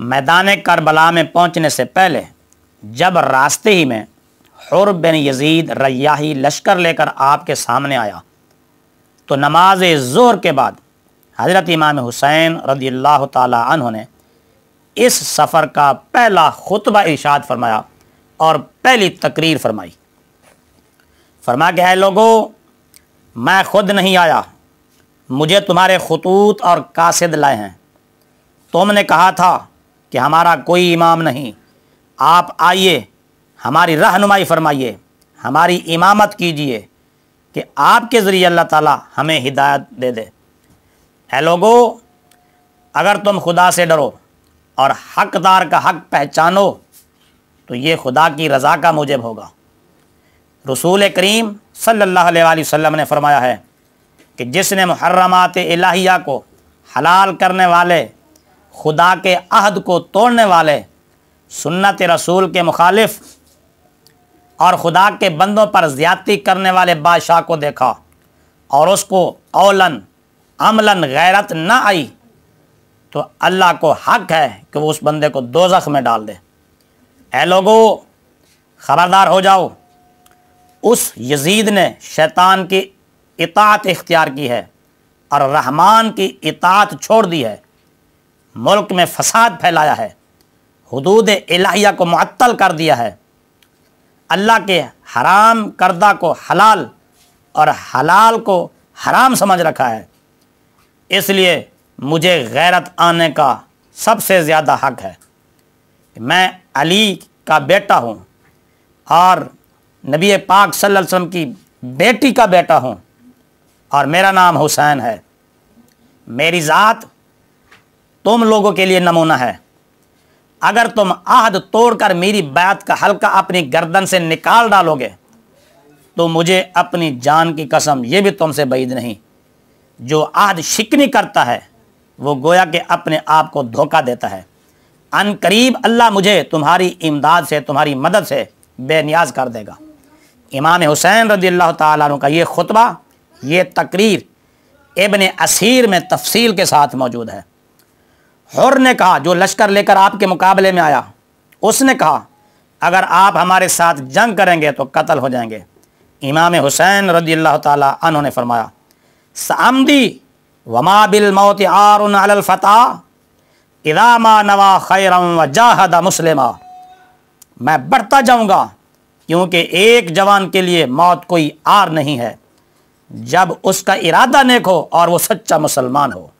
मैदान करबला में पहुंचने से पहले जब रास्ते ही में हर बिन यजीद रयाही लश्कर लेकर आपके सामने आया तो नमाज ज़ोर के बाद हज़रत इमाम हुसैन रदी अल्लाह तह ने इस सफ़र का पहला खुतबा इशाद फरमाया और पहली तकरीर फरमाई फरमा के है लोगों मैं खुद नहीं आया मुझे तुम्हारे खतूत और कासद लाए हैं तुमने कहा था कि हमारा कोई इमाम नहीं आप आइए हमारी रहनुमाई फरमाइए हमारी इमामत कीजिए कि आपके ज़रिए अल्लाह ताला हमें हिदायत दे दे ए लोगो अगर तुम खुदा से डरो और हकदार का हक पहचानो तो ये खुदा की रज़ा का मुजब होगा रसूल करीम सल्लल्लाहु अलैहि वसल्लम ने फरमाया है कि जिसने मुहर्रमात इलाहिया को हलाल करने वाले खुदा के अहद को तोड़ने वाले सुन्नत रसूल के मुखालिफ और खुदा के बंदों पर ज़्यादती करने वाले बादशाह को देखा और उसको औलन अमलन गैरत ना आई तो अल्लाह को हक है कि वो उस बंदे को दो में डाल दे ए लोगो ख़बरदार हो जाओ उस यजीद ने शैतान की इतात इख्तियार की है और रहमान की इतात छोड़ दी है मुल्क में फसाद फैलाया है हदूद इलाहिया को मअतल कर दिया है अल्लाह के हराम करदा को हलाल और हलाल को हराम समझ रखा है इसलिए मुझे गैरत आने का सबसे ज़्यादा हक है मैं अली का बेटा हूँ और नबी पाक सल्लल्लाहु अलैहि वसल्लम की बेटी का बेटा हूँ और मेरा नाम हुसैन है मेरी ज़ात तुम लोगों के लिए नमूना है अगर तुम आहद तोड़कर मेरी बात का हल्का अपनी गर्दन से निकाल डालोगे तो मुझे अपनी जान की कसम ये भी तुमसे बैद नहीं जो आहद शिकनी करता है वो गोया के अपने आप को धोखा देता है अन करीब अल्लाह मुझे तुम्हारी इमदाद से तुम्हारी मदद से बेनियाज कर देगा इमाम हुसैन रदी अल्लाह तु का ये खुतबा ये तकरीर इबन असीर में तफसील के साथ मौजूद है हुर ने कहा जो लश्कर लेकर आपके मुकाबले में आया उसने कहा अगर आप हमारे साथ जंग करेंगे तो कत्ल हो जाएंगे इमाम हुसैन रदी अल्लाह तहों ने फरमाया सामदी वमा बिल मौत आर अलफ़ता इरामा नवा खैरम व जाहदा मुसलिमा मैं बढ़ता जाऊँगा क्योंकि एक जवान के लिए मौत कोई आर नहीं है जब उसका इरादा नेक हो और वो सच्चा मुसलमान हो